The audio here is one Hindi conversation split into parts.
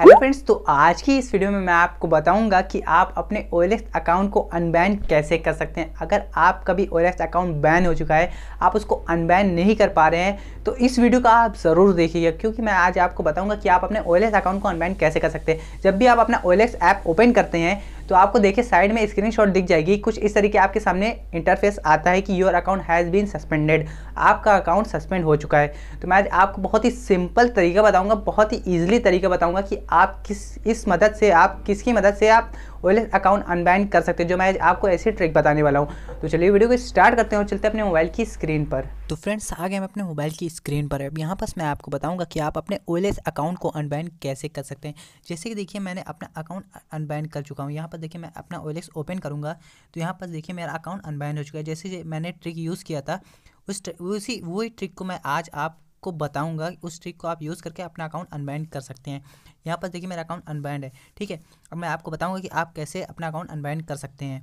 हेलो फ्रेंड्स तो आज की इस वीडियो में मैं आपको बताऊंगा कि आप अपने ओ अकाउंट को अनबैन कैसे कर सकते हैं अगर आपका भी ओ अकाउंट बैन हो चुका है आप उसको अनबैन नहीं कर पा रहे हैं तो इस वीडियो का आप ज़रूर देखिएगा क्योंकि मैं आज आपको बताऊंगा कि आप अपने ओ अकाउंट को अनबैन कैसे कर सकते हैं जब भी आप अपना ओ ऐप ओपन करते हैं तो आपको देखिए साइड में स्क्रीनशॉट दिख जाएगी कुछ इस तरीके आपके सामने इंटरफेस आता है कि your account has been suspended आपका अकाउंट सस्पेंड हो चुका है तो मैं आपको बहुत ही सिंपल तरीका बताऊँगा बहुत ही ईजिली तरीका बताऊँगा कि आप किस इस मदद से आप किसकी मदद से आप ओएलएस अकाउंट अनबैन कर सकते हैं जो मैं आपको ऐसी ट्रिक बताने वाला हूँ तो चलिए वीडियो को स्टार्ट करते हैं और चलते हैं अपने मोबाइल की स्क्रीन पर तो फ्रेंड्स आ गए हम अपने मोबाइल की स्क्रीन पर अब यहाँ पर मैं आपको बताऊँगा कि आप अपने ओएलएस अकाउंट को अनबैन कैसे कर सकते हैं जैसे कि देखिए मैंने अपना अकाउंट अनबैन कर चुका हूँ यहाँ पर देखिए मैं अपना ओएलएस ओपन करूँगा तो यहाँ पर देखिए मेरा अकाउंट अनबैन हो चुका है जैसे मैंने ट्रिक यूज़ किया था उस उसी वही ट्रिक को मैं आज आप को बताऊंगा उस ट्रिक को आप यूज़ करके अपना अकाउंट अनबैंड कर सकते हैं यहाँ पर देखिए मेरा अकाउंट अनबैंड है ठीक है अब मैं आपको बताऊँगा कि आप कैसे अपना अकाउंट अनबैंड कर सकते हैं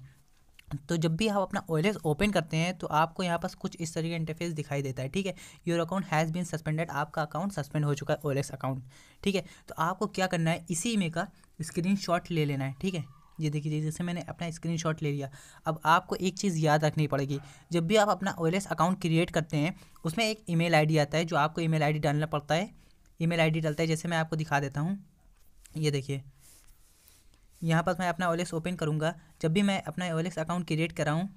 तो जब भी आप अपना ओएलएस ओपन करते हैं तो आपको यहाँ पर कुछ इस तरीके का इंटरफेस दिखाई देता है ठीक है your account has been suspended आपका अकाउंट सस्पेंड हो चुका है ओएलएस अकाउंट ठीक है तो आपको क्या करना है इसी में का स्क्रीनशॉट ले लेना है ठीक है ये देखिए जैसे मैंने अपना स्क्रीनशॉट ले लिया अब आपको एक चीज़ याद रखनी पड़ेगी जब भी आप अपना ओ अकाउंट क्रिएट करते हैं उसमें एक ईमेल आईडी आता है जो आपको ईमेल आईडी डालना पड़ता है ईमेल आईडी डालता है जैसे मैं आपको दिखा देता हूँ ये देखिए यहाँ पर मैं अपना ओएलएस ओपन करूँगा जब भी मैं अपना ओएलएस अकाउंट क्रिएट कराऊँ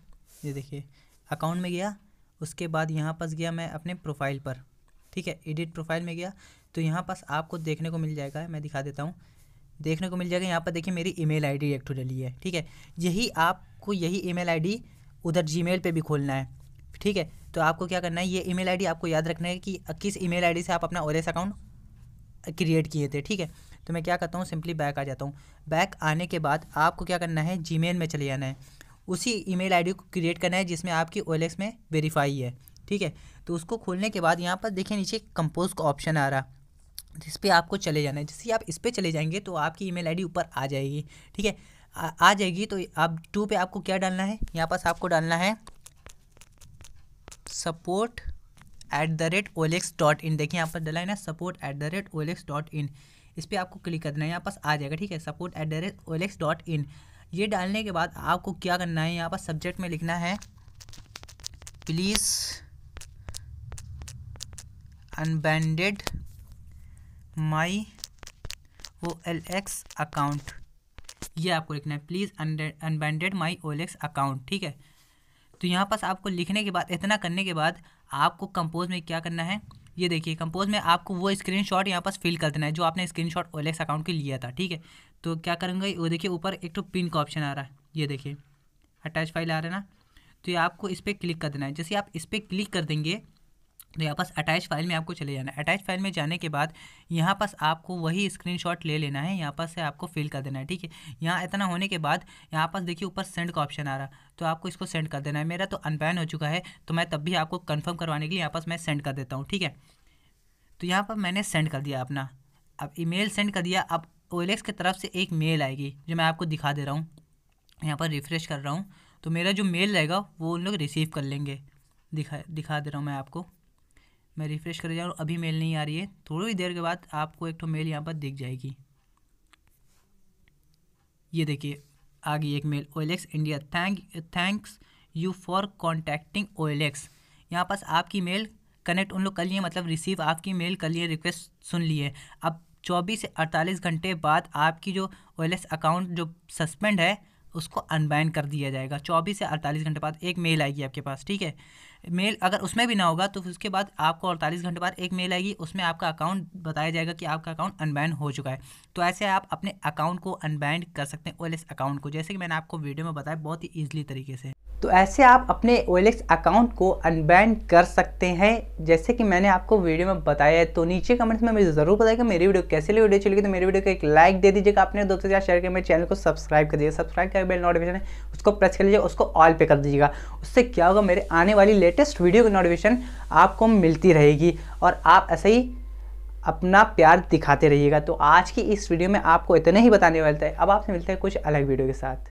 ये देखिए अकाउंट में गया उसके बाद यहाँ पास गया मैं अपने प्रोफाइल पर ठीक है एडिट प्रोफाइल में गया तो यहाँ पास आपको देखने को मिल जाएगा मैं दिखा देता हूँ देखने को मिल जाएगा यहाँ पर देखिए मेरी ईमेल आईडी आई डी डली है ठीक है यही आपको यही ईमेल आईडी उधर जीमेल पे भी खोलना है ठीक है तो आपको क्या करना है ये ईमेल आईडी आपको याद रखना है कि किस ईमेल आईडी से आप अपना ओरेस अकाउंट क्रिएट किए थे ठीक है तो मैं क्या करता हूँ सिंपली बैक आ जाता हूँ बैक आने के बाद आपको क्या करना है जी में चले जाना है उसी ई मेल को क्रिएट करना है जिसमें आपकी ओएलएक्स में वेरीफाई है ठीक है तो उसको खोलने के बाद यहाँ पर देखिए नीचे कंपोज का ऑप्शन आ रहा जिस पे आपको चले जाना है जैसे आप इस पर चले जाएंगे तो आपकी ईमेल आईडी ऊपर आ जाएगी ठीक है आ, आ जाएगी तो आप टू पे आपको क्या डालना है यहाँ पास आपको डालना है support at the rate OLX dot in देखिए यहाँ पर डाला है ना support at the rate OLX dot in इस पर आपको क्लिक करना है यहाँ पास आ जाएगा ठीक है support at the rate OLX dot in ये डालने के बाद आपको क्या करना है यहाँ पर सब्जेक्ट में लिखना है please unbanned my O L X account ये आपको लिखना है please unbanned my O L X account ठीक है तो यहाँ पास आपको लिखने के बाद इतना करने के बाद आपको कंपोज में क्या करना है ये देखिए कंपोज में आपको वो स्क्रीन शॉट यहाँ पास फिल कर देना है जो आपने स्क्रीन शॉट एक्स अकाउंट के लिया था ठीक है तो क्या करेंगे वो देखिए ऊपर एक तो पिन का ऑप्शन आ रहा है ये देखिए अटैच फाइल आ रहा है ना तो ये आपको इस पर क्लिक कर देना है जैसे आप इस पर क्लिक कर देंगे तो यहाँ पास अटैच फाइल में आपको चले जाना है अटैच फाइल में जाने के बाद यहाँ पास आपको वही स्क्रीनशॉट ले लेना है यहाँ पास से आपको फिल कर देना है ठीक है यहाँ इतना होने के बाद यहाँ पास देखिए ऊपर सेंड का ऑप्शन आ रहा तो आपको इसको सेंड कर देना है मेरा तो अनबैन हो चुका है तो मैं तब भी आपको कन्फर्म करवाने के लिए यहाँ पास मैं सेंड कर देता हूँ ठीक है तो यहाँ पर मैंने सेंड कर दिया अपना अब ई सेंड कर दिया अब ओ की तरफ से एक मेल आएगी जो मैं आपको दिखा दे रहा हूँ यहाँ पर रिफ़्रेश कर रहा हूँ तो मेरा जो मेल रहेगा वो उन लोग रिसीव कर लेंगे दिखा दिखा दे रहा हूँ मैं आपको मैं रिफ़्रेश कर जा रहा हूँ अभी मेल नहीं आ रही है थोड़ी ही देर के बाद आपको एक तो मेल यहाँ पर दिख जाएगी ये देखिए आ गई एक mail OLX India thank thanks you for contacting OLX यहाँ पास आपकी मेल कनेक्ट उन लोग कर लिए मतलब रिसीव आपकी मेल कर लिए रिक्वेस्ट सुन लिए अब 24 से 48 घंटे बाद आपकी जो ओ अकाउंट जो सस्पेंड है उसको अनबैन कर दिया जाएगा 24 से 48 घंटे बाद एक मेल आएगी आपके पास ठीक है मेल अगर उसमें भी ना होगा तो उसके बाद आपको अड़तालीस घंटे बाद एक मेल आएगी उसमें आपका अकाउंट बताया जाएगा कि आपका अकाउंट अनबैंड हो चुका है तो ऐसे आप अपने अकाउंट को अनबैंड कर सकते हैं ओ अकाउंट को जैसे कि मैंने आपको वीडियो में बताया बहुत ही ईजिली तरीके से तो ऐसे आप अपने ओ अकाउंट को अनबैंड कर सकते हैं जैसे कि मैंने आपको वीडियो में बताया है तो नीचे कमेंट्स में मुझे ज़रूर बताएगा मेरी वीडियो कैसे वीडियो चलेगी तो मेरी वीडियो को एक लाइक दे दीजिएगा अपने दोस्तों के साथ शेयर करके मेरे चैनल को सब्सक्राइब कर दीजिए सब्सक्राइब करके बेल नोटिफिकेशन है उसको प्रेस कर लीजिए उसको ऑल पे कर दीजिएगा उससे क्या होगा मेरे आने वाली लेट लेटेस्ट वीडियो की नोटिफिकेशन आपको मिलती रहेगी और आप ऐसे ही अपना प्यार दिखाते रहिएगा तो आज की इस वीडियो में आपको इतने ही बताने वाले थे अब आपसे मिलते हैं कुछ अलग वीडियो के साथ